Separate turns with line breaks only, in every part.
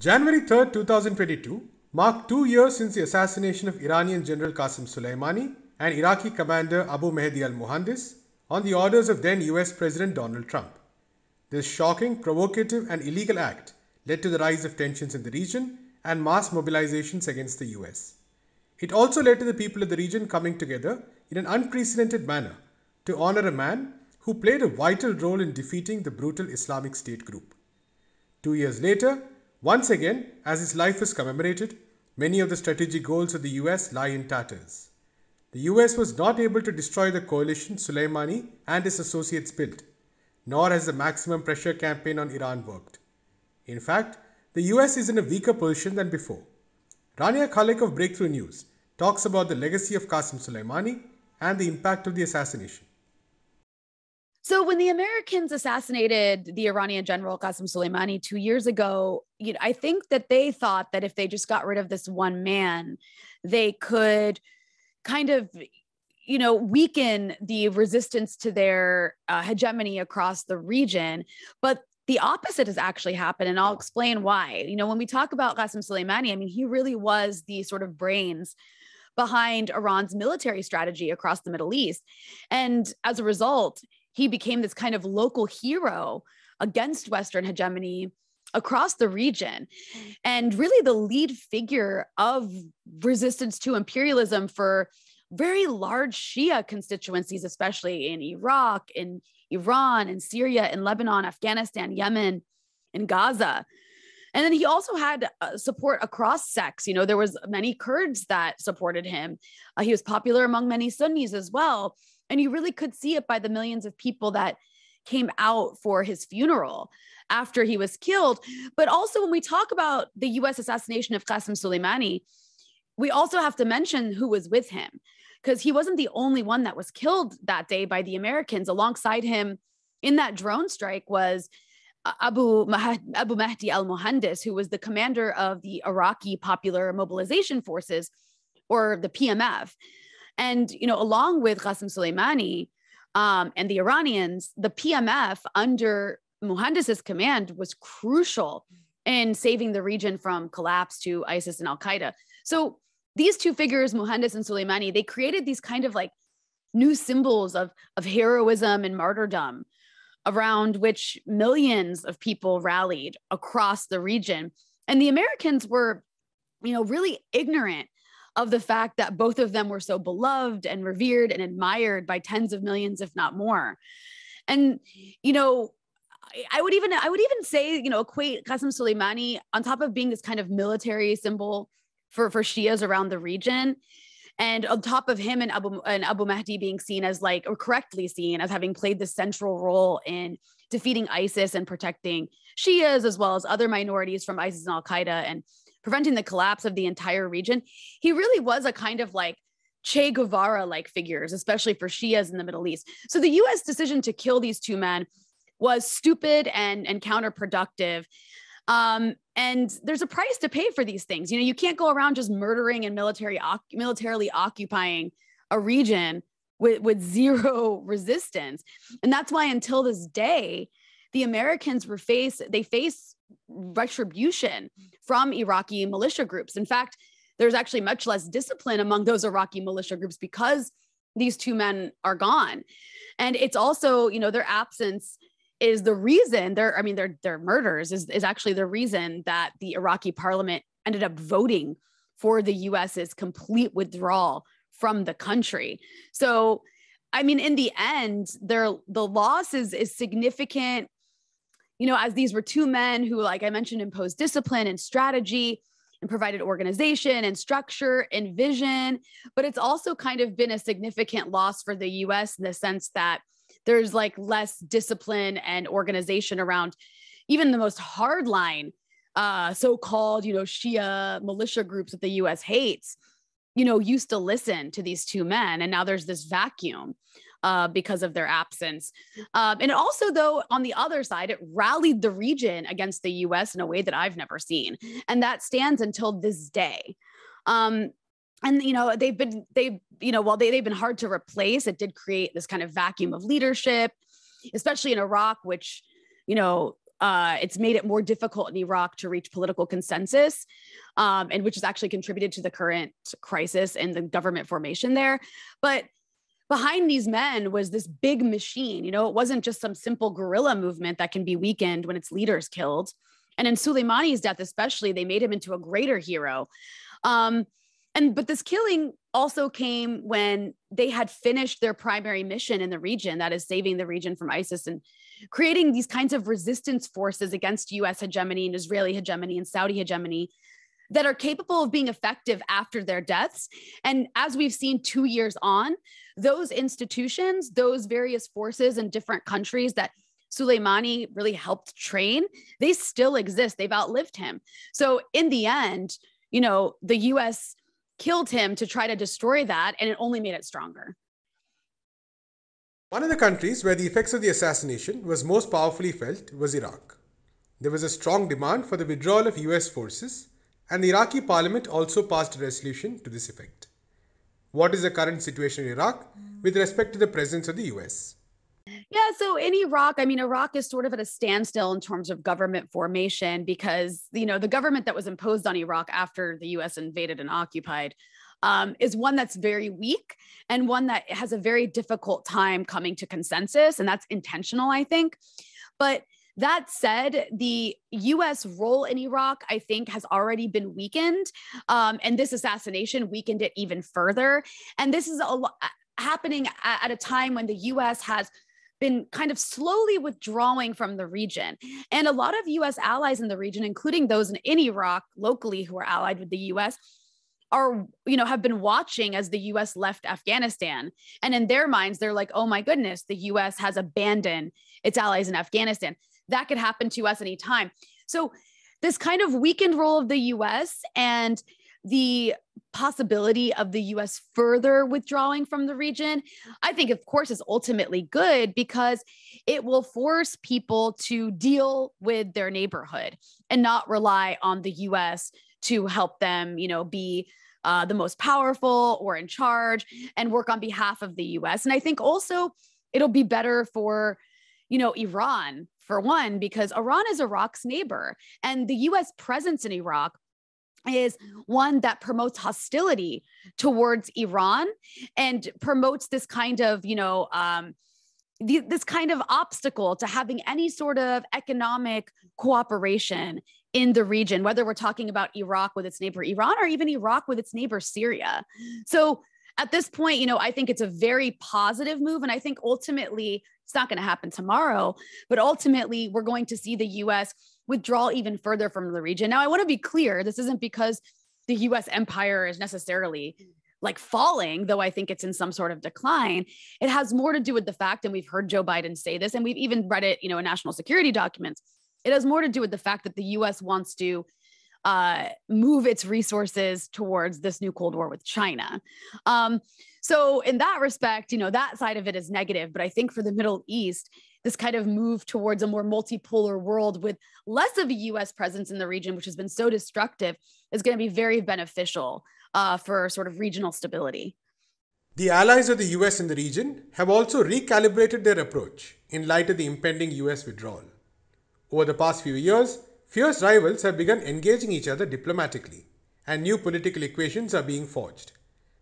January 3, 2022 marked two years since the assassination of Iranian General Qasem Soleimani and Iraqi commander Abu Mehdi al-Muhandis on the orders of then US President Donald Trump. This shocking, provocative and illegal act led to the rise of tensions in the region and mass mobilizations against the US. It also led to the people of the region coming together in an unprecedented manner to honor a man who played a vital role in defeating the brutal Islamic State group. Two years later, once again, as his life is commemorated, many of the strategic goals of the US lie in tatters. The US was not able to destroy the coalition Soleimani and his associates built, nor has the maximum pressure campaign on Iran worked. In fact, the US is in a weaker position than before. Rania Khalik of Breakthrough News talks about the legacy of Qasem Soleimani and the impact of the assassination.
So when the Americans assassinated the Iranian general Qasem Soleimani 2 years ago, you know, I think that they thought that if they just got rid of this one man, they could kind of you know weaken the resistance to their uh, hegemony across the region, but the opposite has actually happened, and I'll explain why. You know, when we talk about Qasem Soleimani, I mean, he really was the sort of brains behind Iran's military strategy across the Middle East. And as a result, he became this kind of local hero against Western hegemony across the region. And really, the lead figure of resistance to imperialism for very large Shia constituencies, especially in Iraq, in Iran, in Syria, in Lebanon, Afghanistan, Yemen, in Gaza. And then he also had uh, support across sects. You know, there was many Kurds that supported him. Uh, he was popular among many Sunnis as well. And you really could see it by the millions of people that came out for his funeral after he was killed. But also, when we talk about the US assassination of Qasem Soleimani, we also have to mention who was with him because he wasn't the only one that was killed that day by the Americans. Alongside him in that drone strike was Abu, Mahdi, Abu Mahdi al Muhandis, who was the commander of the Iraqi Popular Mobilization Forces or the PMF. And, you know, along with Qasem Soleimani um, and the Iranians, the PMF under Muhandis's command was crucial in saving the region from collapse to ISIS and Al Qaeda. So these two figures, Muhandis and Soleimani, they created these kind of like new symbols of, of heroism and martyrdom around which millions of people rallied across the region. And the Americans were, you know, really ignorant of the fact that both of them were so beloved and revered and admired by tens of millions, if not more. And, you know, I would even I would even say, you know, equate Qasem Soleimani on top of being this kind of military symbol for, for Shias around the region. And on top of him and Abu, and Abu Mahdi being seen as like, or correctly seen as having played the central role in defeating ISIS and protecting Shias as well as other minorities from ISIS and Al Qaeda. And preventing the collapse of the entire region. He really was a kind of like Che Guevara like figures, especially for Shias in the Middle East. So the US decision to kill these two men was stupid and, and counterproductive. Um, and there's a price to pay for these things. You know, you can't go around just murdering and military militarily occupying a region with, with zero resistance. And that's why until this day, the Americans were face they face retribution from Iraqi militia groups. In fact, there's actually much less discipline among those Iraqi militia groups because these two men are gone. And it's also, you know, their absence is the reason their I mean their their murders is is actually the reason that the Iraqi parliament ended up voting for the US's complete withdrawal from the country. So I mean in the end their the loss is is significant you know, as these were two men who, like I mentioned, imposed discipline and strategy and provided organization and structure and vision. But it's also kind of been a significant loss for the US in the sense that there's like less discipline and organization around even the most hardline uh, so-called you know shia militia groups that the us hates you know used to listen to these two men and now there's this vacuum uh, because of their absence. Um, and also, though, on the other side, it rallied the region against the US in a way that I've never seen. And that stands until this day. Um, and you know they've been they you know while they, they've been hard to replace it did create this kind of vacuum of leadership especially in iraq which you know uh, it's made it more difficult in Iraq to reach political consensus, um, and which has actually contributed to the current crisis and the government formation there. But behind these men was this big machine. You know, it wasn't just some simple guerrilla movement that can be weakened when its leaders killed. And in Suleimani's death, especially, they made him into a greater hero. Um, and but this killing also came when they had finished their primary mission in the region that is saving the region from ISIS and creating these kinds of resistance forces against US hegemony and Israeli hegemony and Saudi hegemony that are capable of being effective after their deaths. And as we've seen two years on, those institutions, those various forces in different countries that Suleimani really helped train, they still exist. They've outlived him. So in the end, you know, the US killed him to try to destroy that, and it only made it stronger.
One of the countries where the effects of the assassination was most powerfully felt was Iraq. There was a strong demand for the withdrawal of US forces and the Iraqi parliament also passed a resolution to this effect. What is the current situation in Iraq with respect to the presence of the US?
Yeah, so in Iraq, I mean, Iraq is sort of at a standstill in terms of government formation because, you know, the government that was imposed on Iraq after the US invaded and occupied um, is one that's very weak and one that has a very difficult time coming to consensus. And that's intentional, I think. But that said, the US role in Iraq, I think, has already been weakened. Um, and this assassination weakened it even further. And this is a lo- uh, happening at, at a time when the US has been kind of slowly withdrawing from the region. And a lot of US allies in the region, including those in, in Iraq locally who are allied with the US, are you know have been watching as the US left Afghanistan and in their minds they're like oh my goodness the US has abandoned its allies in Afghanistan that could happen to us anytime. So, this kind of weakened role of the US and the possibility of the US further withdrawing from the region, I think, of course, is ultimately good because it will force people to deal with their neighborhood and not rely on the US to help them, you know, be. Uh, the most powerful or in charge and work on behalf of the US. And I think also it'll be better for you know, Iran, for one, because Iran is Iraq's neighbor and the US presence in Iraq is one that promotes hostility towards Iran and promotes this kind of, you know, um, the, this kind of obstacle to having any sort of economic cooperation in the region, whether we're talking about Iraq with its neighbor Iran or even Iraq with its neighbor Syria. So at this point, you know, I think it's a very positive move. And I think ultimately, it's not going to happen tomorrow, but ultimately, we're going to see the US withdraw even further from the region. Now, I want to be clear this isn't because the US empire is necessarily like falling, though I think it's in some sort of decline. It has more to do with the fact, and we've heard Joe Biden say this, and we've even read it, you know, in national security documents. It has more to do with the fact that the US wants to uh, move its resources towards this new Cold War with China. Um, so, in that respect, you know, that side of it is negative. But I think for the Middle East, this kind of move towards a more multipolar world with less of a US presence in the region, which has been so destructive, is going to be very beneficial uh, for sort of regional stability.
The allies of the US in the region have also recalibrated their approach in light of the impending US withdrawal. Over the past few years, Fierce rivals have begun engaging each other diplomatically, and new political equations are being forged.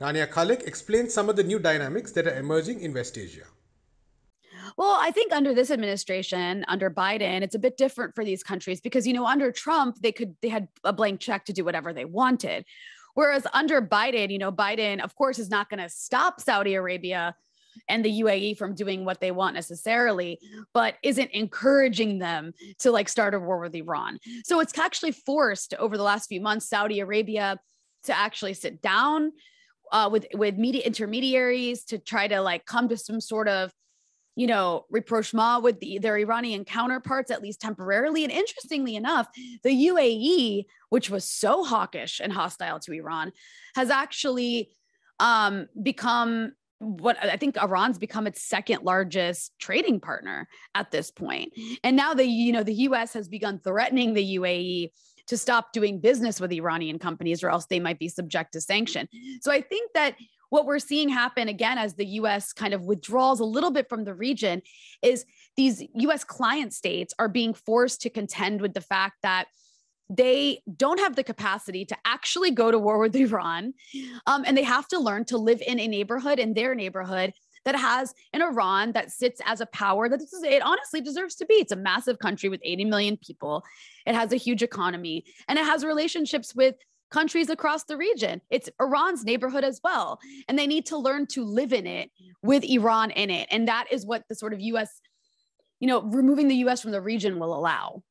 Rania Khalik explains some of the new dynamics that are emerging in West Asia.
Well, I think under this administration, under Biden, it's a bit different for these countries because you know under Trump they could they had a blank check to do whatever they wanted. Whereas under Biden, you know, Biden of course is not going to stop Saudi Arabia and the UAE from doing what they want necessarily, but isn't encouraging them to like start a war with Iran. So it's actually forced over the last few months Saudi Arabia to actually sit down uh, with with media intermediaries to try to like come to some sort of you know rapprochement with the, their Iranian counterparts at least temporarily. And interestingly enough, the UAE, which was so hawkish and hostile to Iran, has actually um, become what I think Iran's become its second largest trading partner at this point. Mm-hmm. And now the you know the US has begun threatening the UAE to stop doing business with Iranian companies or else they might be subject to sanction. So I think that what we're seeing happen again as the US kind of withdraws a little bit from the region is these US client states are being forced to contend with the fact that they don't have the capacity to actually go to war with Iran. Um, and they have to learn to live in a neighborhood, in their neighborhood, that has an Iran that sits as a power that it honestly deserves to be. It's a massive country with 80 million people. It has a huge economy and it has relationships with countries across the region. It's Iran's neighborhood as well. And they need to learn to live in it with Iran in it. And that is what the sort of US, you know, removing the US from the region will allow.